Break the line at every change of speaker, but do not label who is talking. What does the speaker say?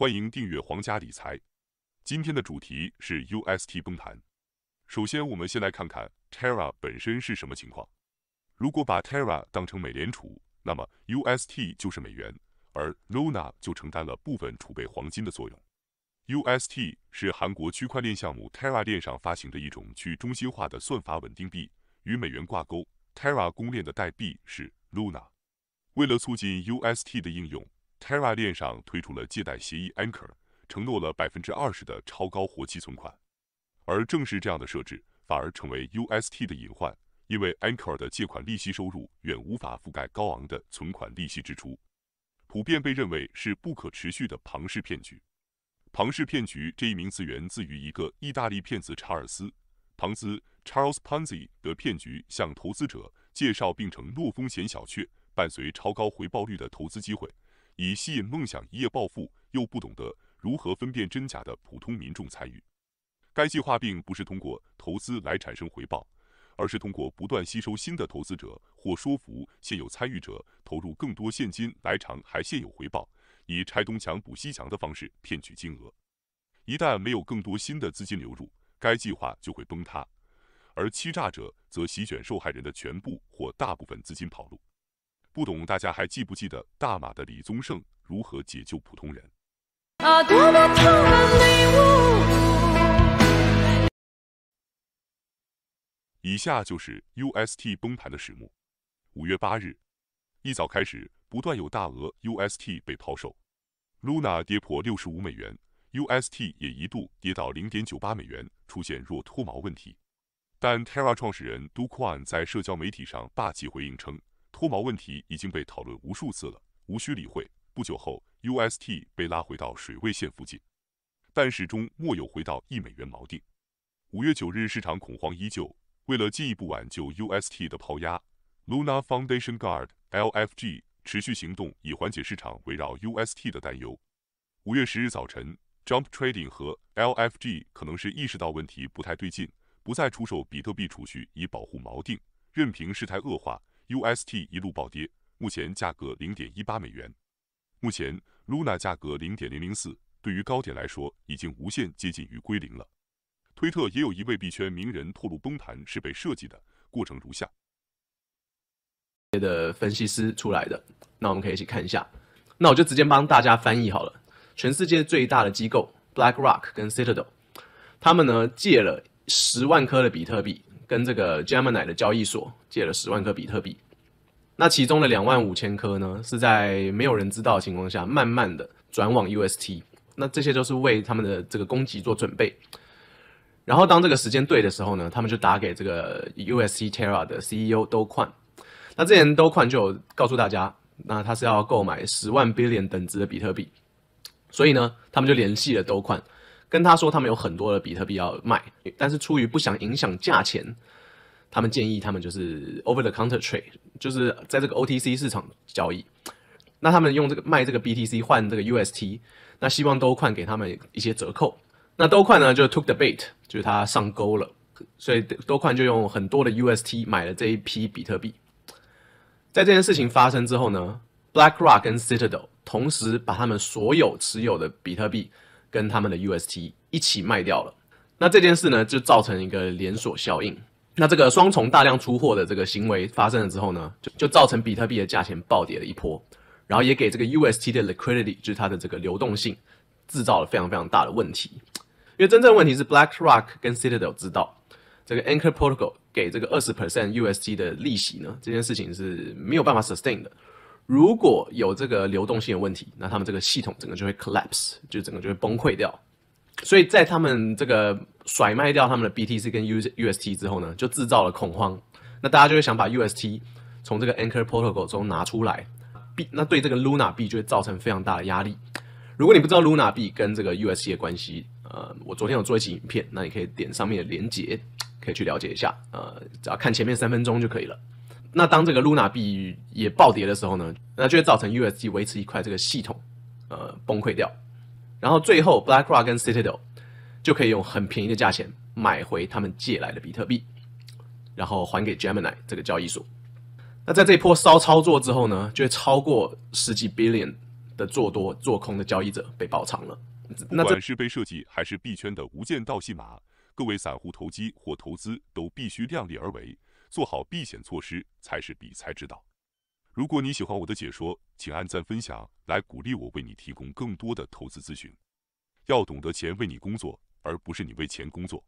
欢迎订阅皇家理财。今天的主题是 UST 崩盘。首先，我们先来看看 Terra 本身是什么情况。如果把 Terra 当成美联储，那么 UST 就是美元，而 Luna 就承担了部分储备黄金的作用。UST 是韩国区块链项目 Terra 链上发行的一种去中心化的算法稳定币，与美元挂钩。Terra 公链的代币是 Luna。为了促进 UST 的应用。Terra 链上推出了借贷协议 Anchor，承诺了百分之二十的超高活期存款，而正是这样的设置，反而成为 UST 的隐患，因为 Anchor 的借款利息收入远无法覆盖高昂的存款利息支出，普遍被认为是不可持续的庞氏骗局。庞氏骗局这一名词源自于一个意大利骗子查尔斯·庞兹 （Charles Ponzi） 的骗局，向投资者介绍并承诺风险小却伴随超高回报率的投资机会。以吸引梦想一夜暴富又不懂得如何分辨真假的普通民众参与。该计划并不是通过投资来产生回报，而是通过不断吸收新的投资者或说服现有参与者投入更多现金来偿还现有回报，以拆东墙补西墙的方式骗取金额。一旦没有更多新的资金流入，该计划就会崩塌，而欺诈者则席卷受害人的全部或大部分资金跑路。不懂大家还记不记得大马的李宗盛如何解救普通人？以下就是 U S T 崩盘的始末。五月八日，一早开始不断有大额 U S T 被抛售，Luna 跌破六十五美元，U S T 也一度跌到零点九八美元，出现弱脱毛问题。但 Terra 创始人 d u k u a n 在社交媒体上霸气回应称。脱锚问题已经被讨论无数次了，无需理会。不久后，UST 被拉回到水位线附近，但始终没有回到一美元锚定。五月九日，市场恐慌依旧。为了进一步挽救 UST 的抛压，Luna Foundation Guard（LFG） 持续行动以缓解市场围绕 UST 的担忧。五月十日早晨，Jump Trading 和 LFG 可能是意识到问题不太对劲，不再出售比特币储蓄以保护锚定，任凭事态恶化。UST 一路暴跌，目前价格零点一八美元。目前 Luna 价格零点零零四，对于高点来说已经无限接近于归零了。推特也有一位币圈名人透露崩盘是被设计的，过程如下：
的分析师出来的，那我们可以一起看一下。那我就直接帮大家翻译好了。全世界最大的机构 BlackRock 跟 Citadel，他们呢借了十万颗的比特币。跟这个 Gemini 的交易所借了十万颗比特币，那其中的两万五千颗呢，是在没有人知道的情况下，慢慢的转往 UST，那这些都是为他们的这个攻击做准备。然后当这个时间对的时候呢，他们就打给这个 UST Terra 的 CEO 兜宽，那之前兜宽就有告诉大家，那他是要购买十万 billion 等值的比特币，所以呢，他们就联系了兜宽。跟他说，他们有很多的比特币要卖，但是出于不想影响价钱，他们建议他们就是 over the counter trade，就是在这个 OTC 市场交易。那他们用这个卖这个 BTC 换这个 UST，那希望多快给他们一些折扣。那多快呢？就 took the bait，就是他上钩了。所以多快就用很多的 UST 买了这一批比特币。在这件事情发生之后呢，BlackRock 跟 Citadel 同时把他们所有持有的比特币。跟他们的 UST 一起卖掉了，那这件事呢，就造成一个连锁效应。那这个双重大量出货的这个行为发生了之后呢，就就造成比特币的价钱暴跌了一波，然后也给这个 UST 的 liquidity，就是它的这个流动性，制造了非常非常大的问题。因为真正问题是 BlackRock 跟 Citadel 知道，这个 Anchor Protocol 给这个20% UST 的利息呢，这件事情是没有办法 sustain 的。如果有这个流动性的问题，那他们这个系统整个就会 collapse，就整个就会崩溃掉。所以在他们这个甩卖掉他们的 B T C 跟 U U S T 之后呢，就制造了恐慌，那大家就会想把 U S T 从这个 Anchor Protocol 中拿出来，币那对这个 Luna 币就会造成非常大的压力。如果你不知道 Luna 币跟这个 U S T 的关系，呃，我昨天有做一期影片，那你可以点上面的连接，可以去了解一下，呃，只要看前面三分钟就可以了。那当这个 Luna 币也暴跌的时候呢，那就会造成 USG 维持一块这个系统，呃崩溃掉，然后最后 Blackrock 跟 Citadel 就可以用很便宜的价钱买回他们借来的比特币，然后还给 Gemini 这个交易所。那在这一波骚操作之后呢，就会超过十几 billion 的做多做空的交易
者被爆仓了。不管是被设计还是币圈的无间道戏码，各位散户投机或投资都必须量力而为。做好避险措施才是理财之道。如果你喜欢我的解说，请按赞分享来鼓励我，为你提供更多的投资咨询。要懂得钱为你工作，而不是你为钱工作。